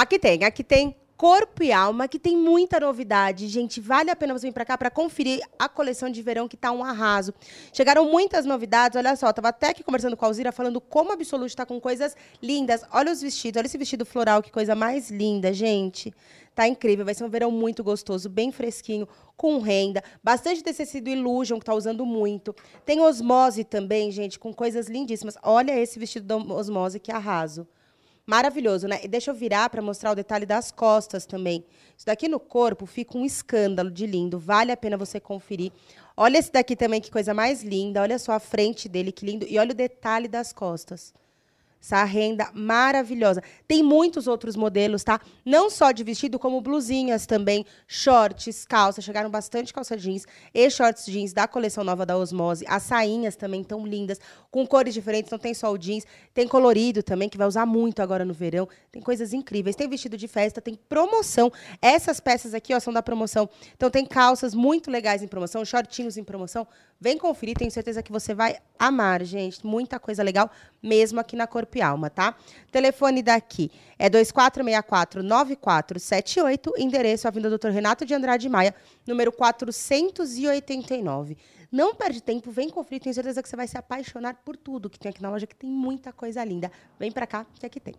Aqui tem, aqui tem corpo e alma, que tem muita novidade. Gente, vale a pena você vir para cá para conferir a coleção de verão que está um arraso. Chegaram muitas novidades, olha só, tava até aqui conversando com a Alzira falando como a Absolute está com coisas lindas. Olha os vestidos, olha esse vestido floral, que coisa mais linda, gente. Tá incrível, vai ser um verão muito gostoso, bem fresquinho, com renda, bastante desse tecido Illusion, que tá usando muito. Tem Osmose também, gente, com coisas lindíssimas. Olha esse vestido da Osmose que arraso. Maravilhoso, né? E deixa eu virar para mostrar o detalhe das costas também. Isso daqui no corpo fica um escândalo de lindo. Vale a pena você conferir. Olha esse daqui também, que coisa mais linda. Olha só a frente dele, que lindo. E olha o detalhe das costas essa renda maravilhosa. Tem muitos outros modelos, tá? Não só de vestido, como blusinhas também, shorts, calça. Chegaram bastante calça jeans e shorts jeans da coleção nova da Osmose. As sainhas também tão lindas, com cores diferentes. Não tem só o jeans, tem colorido também, que vai usar muito agora no verão. Tem coisas incríveis. Tem vestido de festa, tem promoção. Essas peças aqui, ó, são da promoção. Então tem calças muito legais em promoção, shortinhos em promoção. Vem conferir, tenho certeza que você vai amar, gente. Muita coisa legal mesmo aqui na cor Corpo e Alma, tá? Telefone daqui é 2464-9478, endereço Avenida Dr. Renato de Andrade Maia, número 489. Não perde tempo, vem com frio, tenho certeza que você vai se apaixonar por tudo que tem aqui na loja, que tem muita coisa linda. Vem pra cá, que aqui tem.